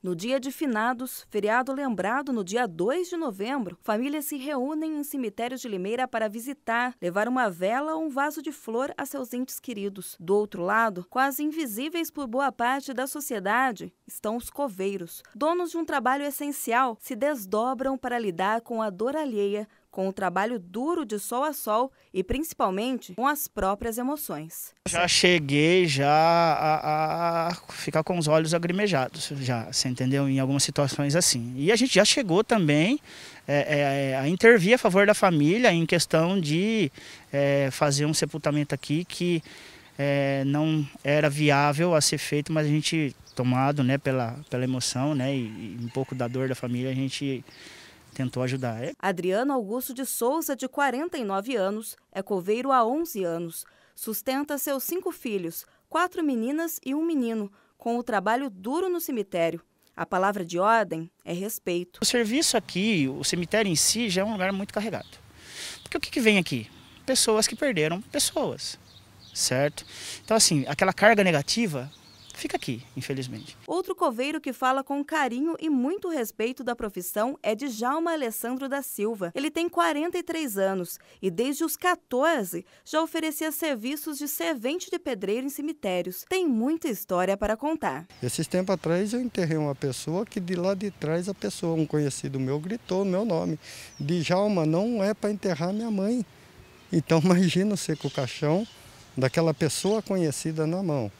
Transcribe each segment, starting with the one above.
No dia de finados, feriado lembrado no dia 2 de novembro, famílias se reúnem em cemitérios de Limeira para visitar, levar uma vela ou um vaso de flor a seus entes queridos. Do outro lado, quase invisíveis por boa parte da sociedade, estão os coveiros. Donos de um trabalho essencial, se desdobram para lidar com a dor alheia com o trabalho duro de sol a sol e principalmente com as próprias emoções. Já cheguei já a, a ficar com os olhos agrimejados, já, você entendeu? Em algumas situações assim. E a gente já chegou também é, é, é a intervir a favor da família em questão de é, fazer um sepultamento aqui que é, não era viável a ser feito, mas a gente tomado, né, pela, pela emoção, né, e, e um pouco da dor da família, a gente tentou ajudar. É Adriano Augusto de Souza, de 49 anos, é coveiro há 11 anos. Sustenta seus cinco filhos, quatro meninas e um menino, com o trabalho duro no cemitério. A palavra de ordem é respeito. O serviço aqui, o cemitério em si, já é um lugar muito carregado. Porque o que, que vem aqui? Pessoas que perderam pessoas, certo? Então, assim, aquela carga negativa fica aqui, infelizmente. Outro coveiro que fala com carinho e muito respeito da profissão é Djalma Alessandro da Silva. Ele tem 43 anos e desde os 14 já oferecia serviços de servente de pedreiro em cemitérios. Tem muita história para contar. Esses tempos atrás eu enterrei uma pessoa que de lá de trás a pessoa, um conhecido meu, gritou meu nome. Djalma, não é para enterrar minha mãe. Então imagina você com o caixão daquela pessoa conhecida na mão.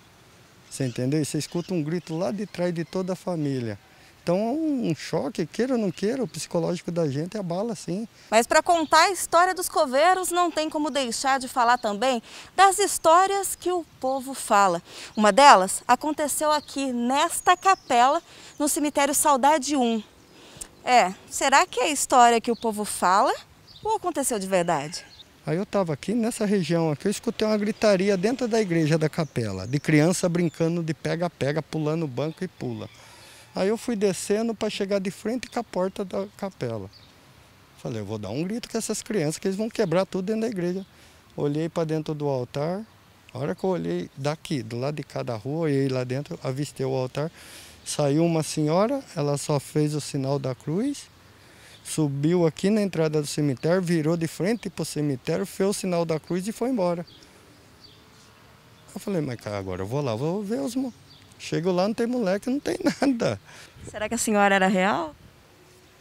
Você entendeu? Você escuta um grito lá de trás de toda a família. Então é um choque, queira ou não queira, o psicológico da gente abala é sim. Mas para contar a história dos coveiros, não tem como deixar de falar também das histórias que o povo fala. Uma delas aconteceu aqui nesta capela, no cemitério Saudade 1. É, será que é a história que o povo fala ou aconteceu de verdade? Aí eu estava aqui nessa região aqui, eu escutei uma gritaria dentro da igreja da capela, de criança brincando de pega-pega, pulando o banco e pula. Aí eu fui descendo para chegar de frente com a porta da capela. Falei, eu vou dar um grito com essas crianças, que eles vão quebrar tudo dentro da igreja. Olhei para dentro do altar, a hora que eu olhei daqui, do lado de cada rua, olhei lá dentro, avistei o altar, saiu uma senhora, ela só fez o sinal da cruz, Subiu aqui na entrada do cemitério, virou de frente para o cemitério, fez o sinal da cruz e foi embora. Eu falei, mas cara, agora eu vou lá, vou ver os. Chego lá, não tem moleque, não tem nada. Será que a senhora era real?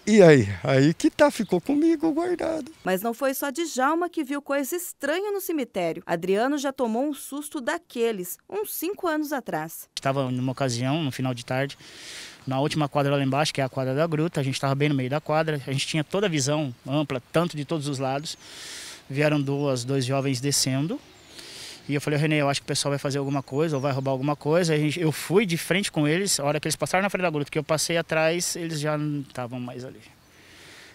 E aí? Aí que tá, ficou comigo guardado. Mas não foi só Djalma que viu coisa estranha no cemitério. Adriano já tomou um susto daqueles, uns cinco anos atrás. Estava numa ocasião, no final de tarde, na última quadra lá embaixo, que é a quadra da gruta, a gente estava bem no meio da quadra, a gente tinha toda a visão ampla, tanto de todos os lados. Vieram duas, dois jovens descendo, e eu falei, Renê, eu acho que o pessoal vai fazer alguma coisa ou vai roubar alguma coisa. A gente, eu fui de frente com eles, a hora que eles passaram na frente da gruta, que eu passei atrás, eles já não estavam mais ali.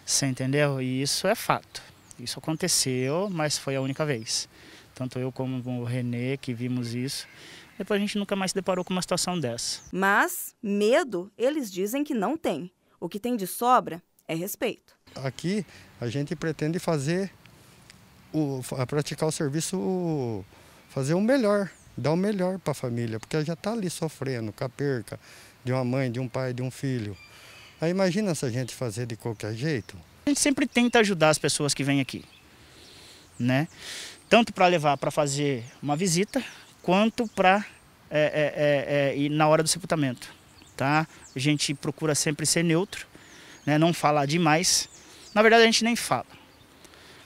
Você entendeu? E isso é fato. Isso aconteceu, mas foi a única vez. Tanto eu como o Renê que vimos isso. Depois a gente nunca mais se deparou com uma situação dessa. Mas medo, eles dizem que não tem. O que tem de sobra é respeito. Aqui a gente pretende fazer o, praticar o serviço fazer o melhor, dar o melhor para a família, porque ela já está ali sofrendo com a perca de uma mãe, de um pai, de um filho. Aí imagina essa gente fazer de qualquer jeito. A gente sempre tenta ajudar as pessoas que vêm aqui, né? Tanto para levar para fazer uma visita, quanto para é, é, é, é, ir na hora do sepultamento, tá? A gente procura sempre ser neutro, né? não falar demais. Na verdade, a gente nem fala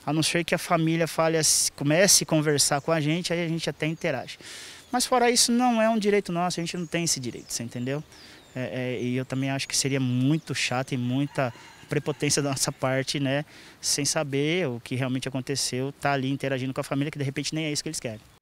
a não ser que a família fale, comece a conversar com a gente, aí a gente até interage. Mas fora isso, não é um direito nosso, a gente não tem esse direito, você entendeu? É, é, e eu também acho que seria muito chato e muita prepotência da nossa parte, né? Sem saber o que realmente aconteceu, tá ali interagindo com a família, que de repente nem é isso que eles querem.